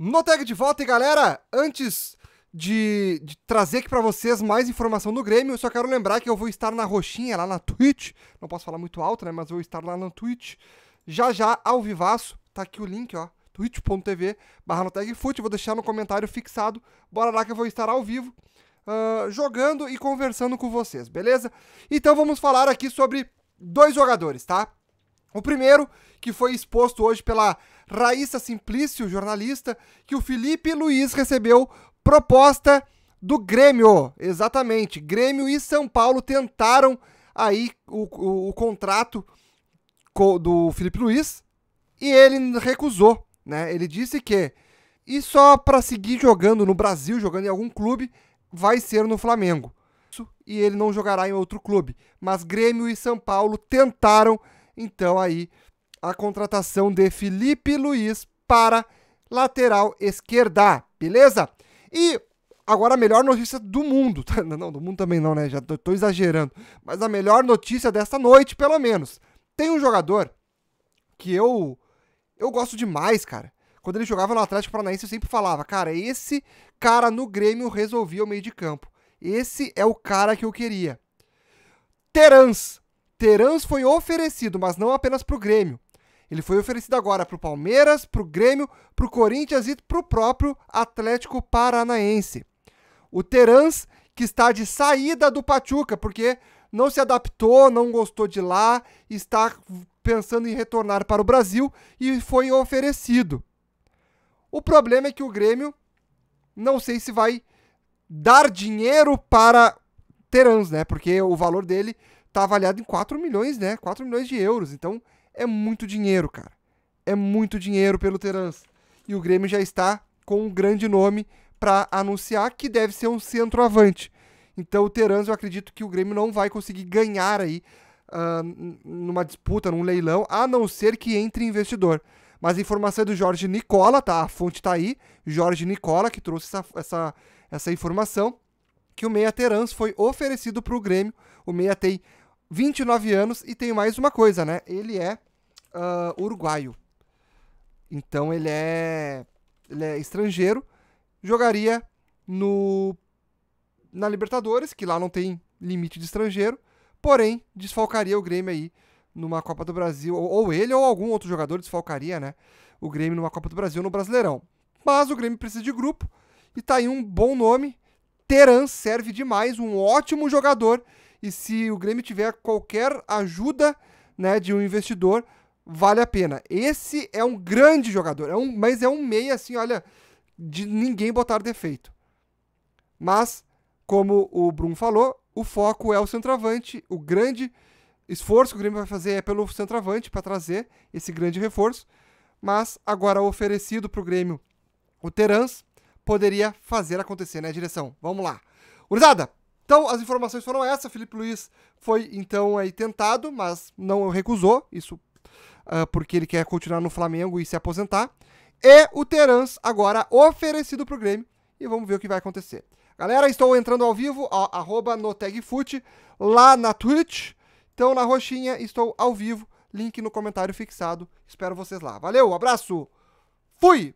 no tag de volta. E galera, antes de, de trazer aqui para vocês mais informação do Grêmio, eu só quero lembrar que eu vou estar na Roxinha, lá na Twitch. Não posso falar muito alto, né? Mas vou estar lá na Twitch. Já já, ao vivaço. Tá aqui o link, ó twitch.tv barra Vou deixar no comentário fixado. Bora lá que eu vou estar ao vivo uh, jogando e conversando com vocês, beleza? Então vamos falar aqui sobre dois jogadores, tá? O primeiro, que foi exposto hoje pela Raíssa Simplício, jornalista, que o Felipe Luiz recebeu proposta do Grêmio. Exatamente. Grêmio e São Paulo tentaram aí o, o, o contrato do Felipe Luiz e ele recusou. Né? Ele disse que e só para seguir jogando no Brasil, jogando em algum clube, vai ser no Flamengo. E ele não jogará em outro clube. Mas Grêmio e São Paulo tentaram então aí a contratação de Felipe Luiz para lateral esquerda, beleza? E agora a melhor notícia do mundo, tá? não, do mundo também não, né? Já tô, tô exagerando, mas a melhor notícia desta noite, pelo menos. Tem um jogador que eu eu gosto demais, cara. Quando ele jogava no Atlético Paranaense, eu sempre falava, cara, esse cara no Grêmio resolvia o meio de campo. Esse é o cara que eu queria. Terans, Terans foi oferecido, mas não apenas para o Grêmio. Ele foi oferecido agora para o Palmeiras, para o Grêmio, para o Corinthians e para o próprio Atlético Paranaense. O Terans, que está de saída do Pachuca, porque não se adaptou, não gostou de lá, está pensando em retornar para o Brasil e foi oferecido. O problema é que o Grêmio não sei se vai dar dinheiro para terãs, né? Porque o valor dele tá avaliado em 4 milhões, né? 4 milhões de euros. Então, é muito dinheiro, cara. É muito dinheiro pelo Terans. E o Grêmio já está com um grande nome para anunciar que deve ser um centroavante. Então, o Terans, eu acredito que o Grêmio não vai conseguir ganhar aí uh, numa disputa, num leilão, a não ser que entre investidor. Mas a informação é do Jorge Nicola, tá? A fonte tá aí. Jorge Nicola que trouxe essa, essa, essa informação que o Meia Terans foi oferecido para o Grêmio. O Meia tem 29 anos e tem mais uma coisa, né? Ele é uh, uruguaio. Então ele é, ele é estrangeiro. Jogaria no na Libertadores, que lá não tem limite de estrangeiro, porém desfalcaria o Grêmio aí numa Copa do Brasil, ou, ou, ele ou algum outro jogador desfalcaria, né, o Grêmio numa Copa do Brasil no Brasileirão. Mas o Grêmio precisa de grupo e tá aí um bom nome Teran serve demais, um ótimo jogador. E se o Grêmio tiver qualquer ajuda né, de um investidor, vale a pena. Esse é um grande jogador, é um, mas é um meia assim, olha, de ninguém botar defeito. Mas, como o Bruno falou, o foco é o centroavante, o grande esforço que o Grêmio vai fazer é pelo centroavante para trazer esse grande reforço, mas agora oferecido para o Grêmio o Terans, poderia fazer acontecer, né, direção? Vamos lá. Gurizada, então as informações foram essa. Felipe Luiz foi então aí tentado, mas não recusou, isso uh, porque ele quer continuar no Flamengo e se aposentar. E o Terans agora oferecido para o Grêmio e vamos ver o que vai acontecer. Galera, estou entrando ao vivo, ó, arroba no tagfoot, lá na Twitch. Então, na roxinha, estou ao vivo. Link no comentário fixado. Espero vocês lá. Valeu, abraço. Fui!